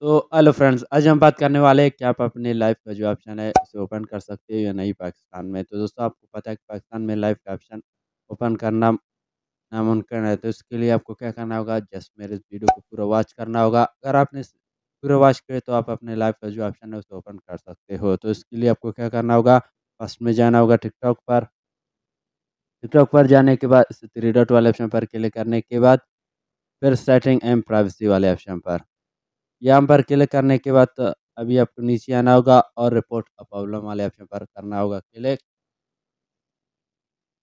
तो hello friends आज हम बात करने वाले हैं कि आप अपने लाइफ का जो ऑप्शन है उसे ओपन कर सकते हो या नहीं पाकिस्तान में तो दोस्तों आपको पता है कि पाकिस्तान में लाइफ का ऑप्शन ओपन करना नामुमकिन है तो इसके लिए आपको क्या करना होगा जस्ट मेरे इस वीडियो को पूरा वॉच करना होगा अगर आपने पूरा वॉच किया तो आप अपने लाइफ का जो ऑप्शन है उसे ओपन कर सकते हो तो इसके लिए आपको क्या करना होगा फर्स्ट में जाना होगा टिकटॉक पर टिकटॉक पर जाने के बाद थ्री डॉट वाले ऑप्शन पर क्लिक करने के बाद फिर सेटिंग एंड प्राइवेसी वाले ऑप्शन पर यहाँ पर क्लिक करने के बाद तो अभी आपको नीचे आना होगा और रिपोर्ट अ प्रॉब्लम वाले ऑप्शन पर करना होगा क्लिक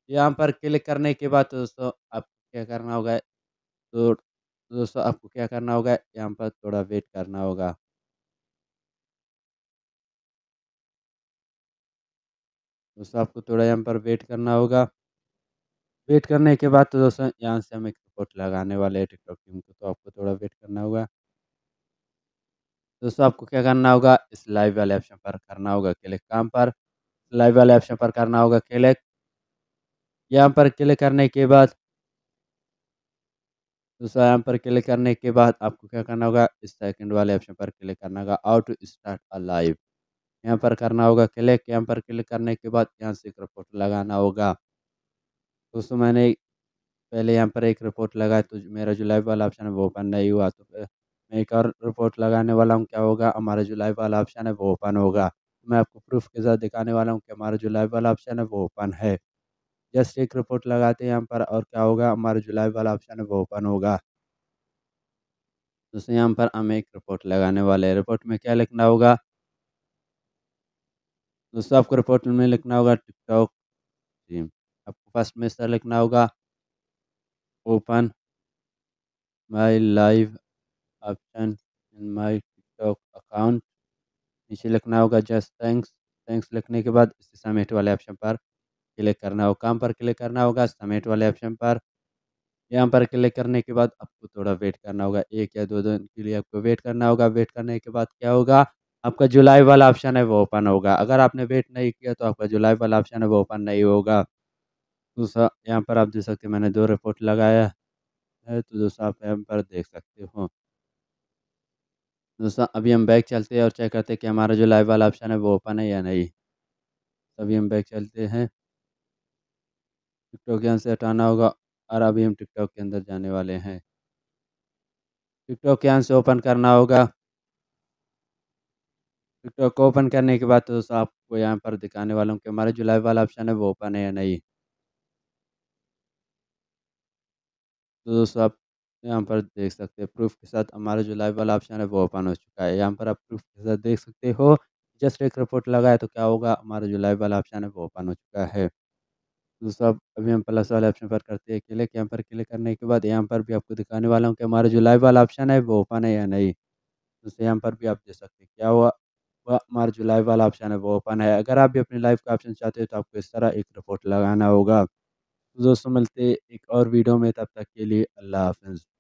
यहाँ पर क्लिक करने के बाद दोस्तों आपको क्या करना होगा तो दोस्तों आपको क्या करना होगा यहाँ पर थोड़ा वेट करना होगा दोस्तों आपको थोड़ा यहाँ पर वेट करना होगा वेट करने के बाद तो दोस्तों यहाँ से हम एक रिपोर्ट लगाने वाले हैं टिकटॉक टीम को तो आपको थोड़ा दोस्तों आपको क्या करना होगा इस लाइव वाले ऑप्शन पर करना होगा क्लिक काम पर लाइव वाले ऑप्शन पर करना होगा क्लिक यहाँ पर क्लिक करने के बाद दोस्तों यहाँ पर क्लिक करने के बाद आपको क्या करना होगा इस सेकंड वाले ऑप्शन पर क्लिक करना होगा out to start a live यहाँ पर करना होगा क्लिक यहाँ पर क्लिक करने के बाद यहाँ से एक रिपोर्ट लगाना होगा दोस्तों मैंने पहले यहाँ पर एक रिपोर्ट लगाई तो मेरा जो लाइव वाला ऑप्शन है वो ओपन नहीं हुआ तो मैं एक और रिपोर्ट लगाने वाला हूँ क्या होगा हमारा जो लाइव वाला ऑप्शन है वो ओपन होगा तो मैं आपको प्रूफ के साथ दिखाने वाला हूँ कि हमारा जो लाइव वाला ऑप्शन है वो ओपन है जस्ट एक रिपोर्ट लगाते हैं यहाँ पर और क्या होगा हमारा जो लाइव वाला ऑप्शन है वो ओपन होगा दोस्तों यहाँ पर हम एक रिपोर्ट लगाने वाले हैं रिपोर्ट में क्या लिखना होगा दोस्तों आपको रिपोर्ट में लिखना होगा टिकटॉक जी आपको फर्स्ट में सर लिखना होगा open my live option in my TikTok account नीचे लिखना होगा जस्ट थैंक्स थैंक्स लिखने के बाद इस समेट वाले ऑप्शन पर क्लिक करना होगा काम पर क्लिक करना होगा समेट वाले ऑप्शन पर यहाँ पर क्लिक करने के बाद आपको थोड़ा वेट करना होगा एक या दो दिन के लिए आपको वेट करना होगा वेट करने के बाद क्या होगा आपका जुलाई वाला ऑप्शन है वो ओपन होगा अगर आपने वेट नहीं किया तो आपका जुलाई वाला ऑप्शन है वो ओपन नहीं होगा दूसरा यहाँ पर आप देख सकते हैं मैंने दो रिपोर्ट लगाया है तो दूसरा आप यहाँ पर देख सकते हो दोस्तों अभी हम बैक चलते हैं और चेक करते हैं कि हमारा जो लाइव वाला ऑप्शन है वो ओपन है या नहीं अभी हम बैक चलते हैं टिकटॉक यहाँ से हटाना होगा और अभी हम टिकटॉक के अंदर जाने वाले हैं टिकटॉक यहाँ से ओपन करना होगा टिकटॉक को ओपन करने के बाद तो दोस्तों आपको यहाँ पर दिखाने वाला हूँ कि हमारा जो लाइव वाला ऑप्शन है वो ओपन है या नहीं तो दोस्तों आप यहाँ पर देख सकते हैं प्रूफ के साथ हमारा जो लाइव वाला ऑप्शन है वो ओपन हो चुका है यहाँ पर आप प्रूफ के साथ देख सकते हो जस्ट एक रिपोर्ट लगाए तो क्या होगा हमारा जो लाइव वाला ऑप्शन है वो ओपन हो चुका है दूसरा अभी हम प्लस वाले ऑप्शन पर करते हैं क्लिक यहाँ पर क्लिक करने के बाद यहाँ पर भी आपको दिखाने वाला हूँ कि हमारा जो लाइव वाला ऑप्शन है वो ओपन है या नहीं दूसरे यहाँ पर भी आप देख सकते हैं क्या हुआ वह हमारा जो लाइव वाला ऑप्शन है वो ओपन है अगर आप भी अपने लाइव का ऑप्शन चाहते हो तो आपको इस तरह एक रिपोर्ट लगाना होगा दोस्तों मिलते एक और वीडियो में तब तक के लिए अल्लाह हाफिज़